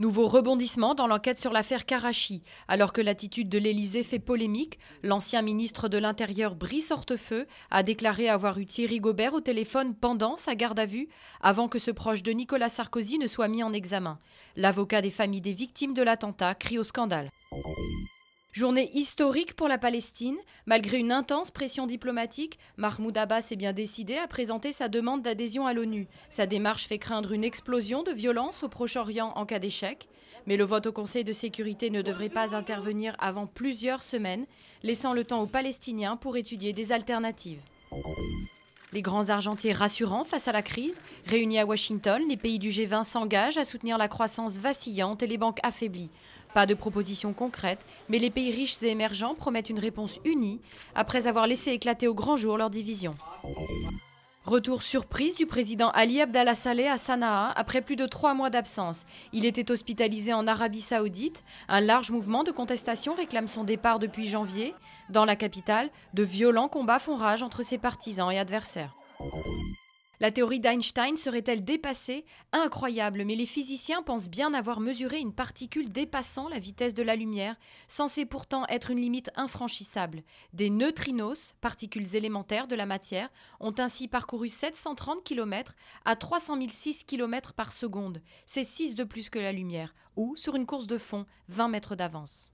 Nouveau rebondissement dans l'enquête sur l'affaire Karachi. Alors que l'attitude de l'Élysée fait polémique, l'ancien ministre de l'Intérieur Brice Hortefeux a déclaré avoir eu Thierry Gobert au téléphone pendant sa garde à vue, avant que ce proche de Nicolas Sarkozy ne soit mis en examen. L'avocat des familles des victimes de l'attentat crie au scandale. Journée historique pour la Palestine. Malgré une intense pression diplomatique, Mahmoud Abbas est bien décidé à présenter sa demande d'adhésion à l'ONU. Sa démarche fait craindre une explosion de violence au Proche-Orient en cas d'échec. Mais le vote au Conseil de sécurité ne devrait pas intervenir avant plusieurs semaines, laissant le temps aux Palestiniens pour étudier des alternatives. Les grands argentiers rassurants face à la crise. Réunis à Washington, les pays du G20 s'engagent à soutenir la croissance vacillante et les banques affaiblies. Pas de propositions concrètes, mais les pays riches et émergents promettent une réponse unie après avoir laissé éclater au grand jour leur division. Retour surprise du président Ali Abdallah Saleh à Sanaa après plus de trois mois d'absence. Il était hospitalisé en Arabie Saoudite. Un large mouvement de contestation réclame son départ depuis janvier. Dans la capitale, de violents combats font rage entre ses partisans et adversaires. La théorie d'Einstein serait-elle dépassée Incroyable, mais les physiciens pensent bien avoir mesuré une particule dépassant la vitesse de la lumière, censée pourtant être une limite infranchissable. Des neutrinos, particules élémentaires de la matière, ont ainsi parcouru 730 km à 300 006 km par seconde. C'est 6 de plus que la lumière, ou, sur une course de fond, 20 mètres d'avance.